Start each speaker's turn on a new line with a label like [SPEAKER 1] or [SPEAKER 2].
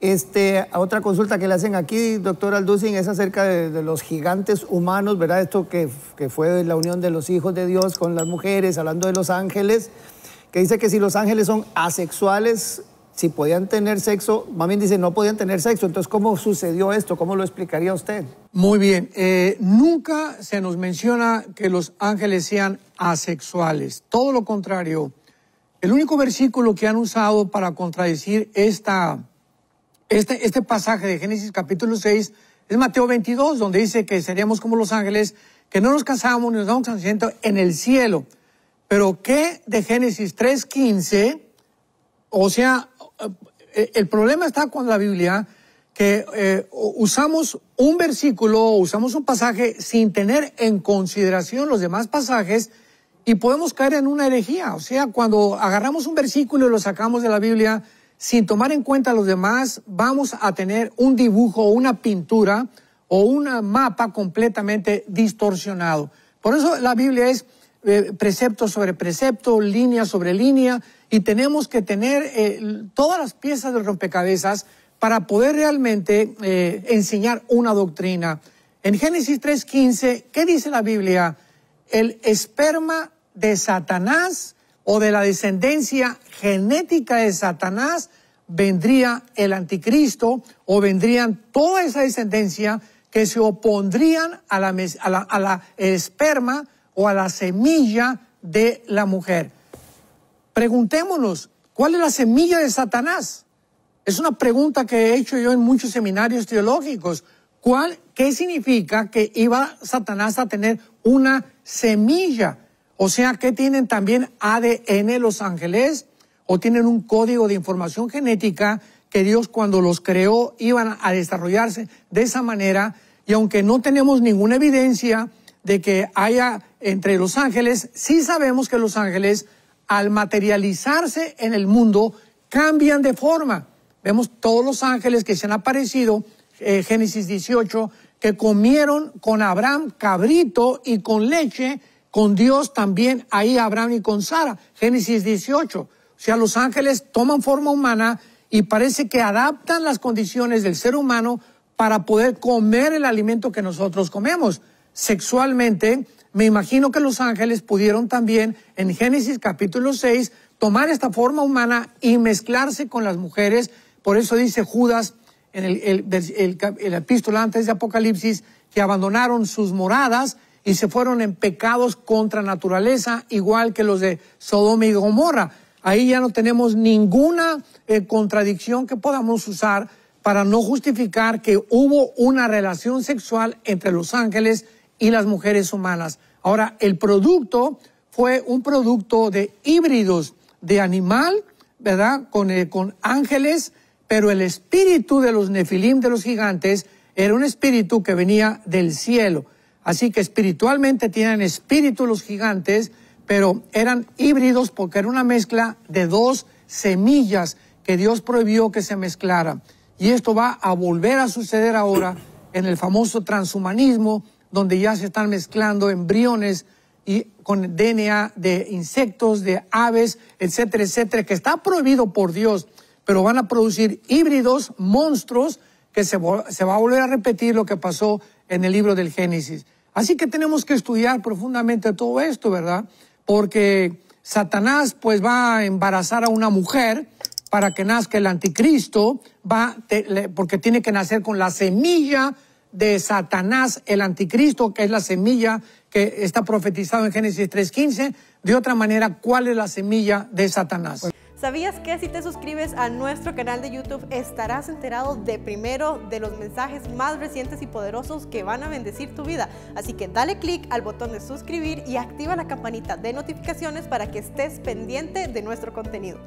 [SPEAKER 1] Este, otra consulta que le hacen aquí, doctor Alducin, es acerca de, los gigantes humanos, ¿verdad? Esto que, fue la unión de los hijos de Dios con las mujeres, hablando de los ángeles, que dice que si los ángeles son asexuales, si podían tener sexo, más bien dice no podían tener sexo. Entonces, ¿cómo sucedió esto? ¿Cómo lo explicaría usted? Muy bien. Eh, nunca se nos menciona que los ángeles sean asexuales. Todo lo contrario. El único versículo que han usado para contradecir esta este, este, pasaje de Génesis capítulo 6 es Mateo 22, donde dice que seríamos como los ángeles, que no nos casamos ni nos damos nacimiento en el cielo. Pero ¿qué de Génesis 3.15? O sea, eh, eh, el problema está con la Biblia que eh, usamos un versículo usamos un pasaje sin tener en consideración los demás pasajes y podemos caer en una herejía. O sea, cuando agarramos un versículo y lo sacamos de la Biblia sin tomar en cuenta los demás, vamos a tener un dibujo o una pintura o un mapa completamente distorsionado. Por eso la Biblia es eh, precepto sobre precepto, línea sobre línea, y tenemos que tener eh, todas las piezas del rompecabezas para poder realmente eh, enseñar una doctrina. En Génesis 3.15, ¿qué dice la Biblia? El esperma de Satanás o de la descendencia genética de Satanás vendría el anticristo o vendrían toda esa descendencia que se opondrían a la, a a la esperma o a la semilla de la mujer. Preguntémonos, ¿cuál es la semilla de Satanás? Es una pregunta que he hecho yo en muchos seminarios teológicos. ¿Cuál, ¿Qué significa que iba Satanás a tener una semilla? O sea que tienen también ADN los ángeles o tienen un código de información genética que Dios cuando los creó iban a desarrollarse de esa manera y aunque no tenemos ninguna evidencia de que haya entre los ángeles, sí sabemos que los ángeles al materializarse en el mundo cambian de forma. Vemos todos los ángeles que se han aparecido, eh, Génesis 18, que comieron con Abraham cabrito y con leche con Dios también ahí Abraham y con Sara, Génesis 18. O sea, los ángeles toman forma humana y parece que adaptan las condiciones del ser humano para poder comer el alimento que nosotros comemos. Sexualmente, me imagino que los ángeles pudieron también en Génesis capítulo 6 tomar esta forma humana y mezclarse con las mujeres. Por eso dice Judas en el, el, epístola antes de Apocalipsis que abandonaron sus moradas y se fueron en pecados contra naturaleza, igual que los de Sodoma y Gomorra. Ahí ya no tenemos ninguna eh, contradicción que podamos usar para no justificar que hubo una relación sexual entre los ángeles y las mujeres humanas. Ahora, el producto fue un producto de híbridos de animal, ¿verdad? Con, eh, con ángeles, pero el espíritu de los nefilim de los gigantes era un espíritu que venía del cielo. Así que espiritualmente tienen espíritu los gigantes, pero eran híbridos porque era una mezcla de dos semillas que Dios prohibió que se mezclara. Y esto va a volver a suceder ahora en el famoso transhumanismo, donde ya se están mezclando embriones y con DNA de insectos, de aves, etcétera, etcétera, que está prohibido por Dios, pero van a producir híbridos, monstruos, que se, se va a volver a repetir lo que pasó en el libro del Génesis. Así que tenemos que estudiar profundamente todo esto, ¿verdad? Porque Satanás pues va a embarazar a una mujer para que nazca el anticristo, va porque tiene que nacer con la semilla de Satanás, el anticristo, que es la semilla que está profetizado en Génesis 3.15. De otra manera, ¿cuál es la semilla de Satanás? ¿Sabías que si te suscribes a nuestro canal de YouTube estarás enterado de primero de los mensajes más recientes y poderosos que van a bendecir tu vida? Así que dale clic al botón de suscribir y activa la campanita de notificaciones para que estés pendiente de nuestro contenido.